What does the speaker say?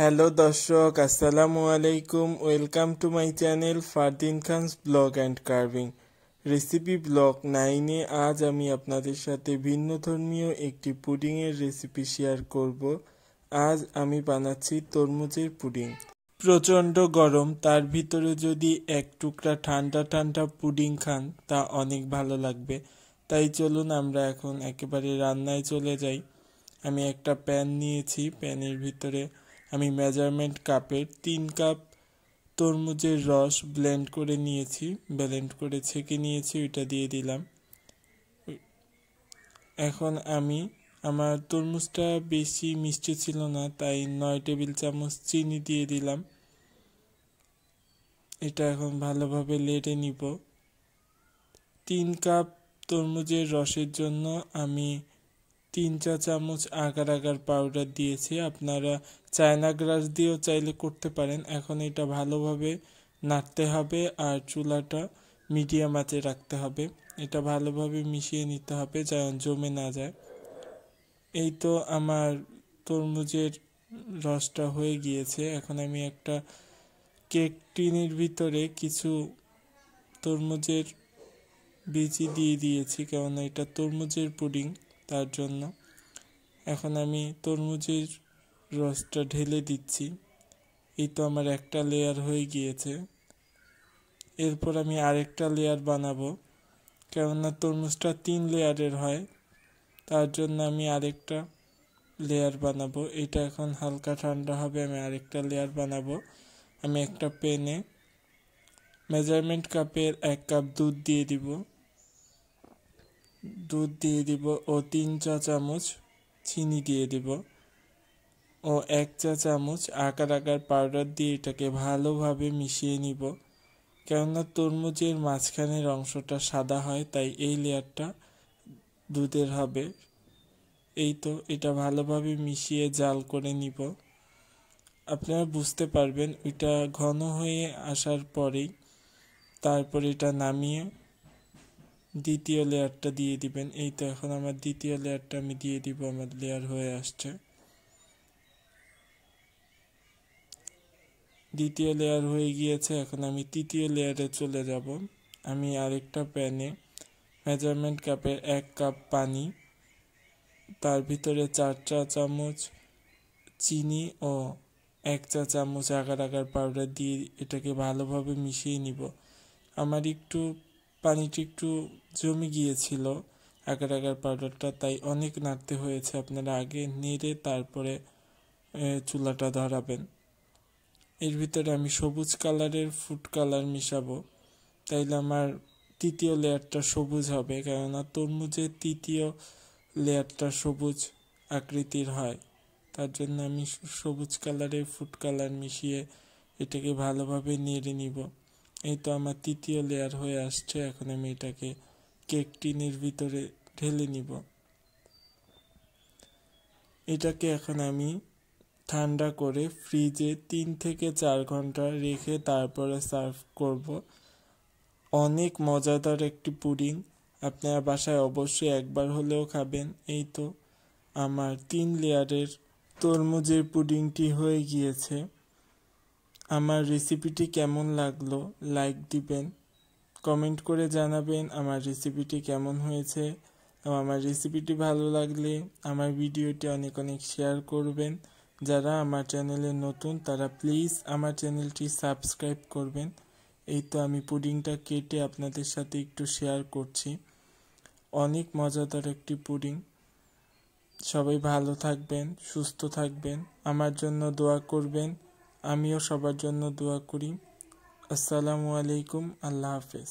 hello দর্শক আসসালামু আলাইকুম welcome to my channel Fardin Khan's vlog and carving recipe vlog নাইনে আজ আমি আপনাদের সাথে ভিন্ন ধর্মীয় একটি পুডিংয়ের রেসিপি শেয়ার করব আজ আমি বানাচ্ছি তরমুজের পুডিং প্রচণ্ড গরম তার ভিতরে যদি এক টুকরা ঠান্ডা ঠান্ডা পুডিং খান তা অনেক ভালো লাগবে তাই চলুন আমরা এখন একেবারে রান্নায় চলে যাই আমি একটা প্যান নিয়েছি প্যানের ভিতরে আমি মেজারমেন্ট কাপের তিন কাপ তরমুজের রস ব্লেন্ড করে নিয়েছি ব্লেন্ড করে ছেঁকে নিয়েছি ওইটা দিয়ে দিলাম এখন আমি আমার তরমুজটা বেশি মিষ্টি ছিল না তাই নয় টেবিল চামচ চিনি দিয়ে দিলাম এটা এখন ভালোভাবে লেটে নিব তিন কাপ তরমুজের রসের জন্য আমি তিন চা চামচ আগার আগার পাউডার দিয়েছি আপনারা চায়না গ্রাস দিয়েও চাইলে করতে পারেন এখন এটা ভালোভাবে নাড়তে হবে আর চুলাটা মিডিয়াম আঁচে রাখতে হবে এটা ভালোভাবে মিশিয়ে নিতে হবে যা জমে না যায় এই তো আমার তরমুজের রসটা হয়ে গিয়েছে এখন আমি একটা কেক টিনের ভিতরে কিছু তরমুজের বিচি দিয়ে দিয়েছি কেননা এটা তরমুজের পুডিং তার জন্য এখন আমি তরমুজের রসটা ঢেলে দিচ্ছি এই তো আমার একটা লেয়ার হয়ে গিয়েছে এরপর আমি আরেকটা লেয়ার বানাবো কেননা তরমুজটা তিন লেয়ারের হয় তার জন্য আমি আরেকটা লেয়ার বানাবো এটা এখন হালকা ঠান্ডা হবে আমি আরেকটা লেয়ার বানাবো আমি একটা পেনে মেজারমেন্ট কাপের এক কাপ দুধ দিয়ে দিব দুধ দিয়ে দিব ও তিন চা চামচ চিনি দিয়ে দিব ও এক চা চামচ আকার আকার পাউডার দিয়ে এটাকে ভালোভাবে মিশিয়ে নিব কেননা তরমুজের মাঝখানের অংশটা সাদা হয় তাই এই লেয়ারটা দুধের হবে এই তো এটা ভালোভাবে মিশিয়ে জাল করে নিব আপনারা বুঝতে পারবেন এটা ঘন হয়ে আসার পরেই তারপর এটা নামিয়ে দ্বিতীয় লেয়ারটা দিয়ে দিবেন এই তো এখন আমার দ্বিতীয় লেয়ারটা আমি দিয়ে দিব আমার লেয়ার হয়ে আসছে দ্বিতীয় লেয়ার হয়ে গিয়েছে এখন আমি তৃতীয় লেয়ারে চলে যাব আমি আরেকটা প্যানে মেজারমেন্ট কাপের এক কাপ পানি তার ভিতরে চার চা চামচ চিনি ও এক চা চামচ আগার আগার পাউডার দিয়ে এটাকে ভালোভাবে মিশিয়ে নিব আমার একটু পানিটি একটু জমে গিয়েছিল আগার আগার পাউডারটা তাই অনেক নাড়তে হয়েছে আপনারা আগে নেড়ে তারপরে চুলাটা ধরাবেন এর ভিতরে আমি সবুজ কালারের ফুড কালার মিশাবো তাইলে আমার তৃতীয় লেয়ারটা সবুজ হবে কেননা তরমুজের তৃতীয় লেয়ারটা সবুজ আকৃতির হয় তার জন্য আমি সবুজ কালারের ফুড কালার মিশিয়ে এটাকে ভালোভাবে নেড়ে নিব এই তো আমার তৃতীয় লেয়ার হয়ে আসছে এখন আমি এটাকে কেক টিনের ভিতরে ঢেলে নিব এটাকে এখন আমি ঠান্ডা করে ফ্রিজে তিন থেকে চার ঘন্টা রেখে তারপরে সার্ভ করব অনেক মজাদার একটি পুডিং আপনারা বাসায় অবশ্যই একবার হলেও খাবেন এই তো আমার তিন লেয়ারের তরমুজের পুডিংটি হয়ে গিয়েছে আমার রেসিপিটি কেমন লাগলো লাইক দিবেন কমেন্ট করে জানাবেন আমার রেসিপিটি কেমন হয়েছে আমার রেসিপিটি ভালো লাগলে আমার ভিডিওটি অনেক অনেক শেয়ার করবেন যারা আমার চ্যানেলে নতুন তারা প্লিজ আমার চ্যানেলটি সাবস্ক্রাইব করবেন এই তো আমি পুডিংটা কেটে আপনাদের সাথে একটু শেয়ার করছি অনেক মজাদার একটি পুডিং সবাই ভালো থাকবেন সুস্থ থাকবেন আমার জন্য দোয়া করবেন আমিও সবার জন্য দোয়া করি আসসালামু আলাইকুম আল্লাহ হাফেজ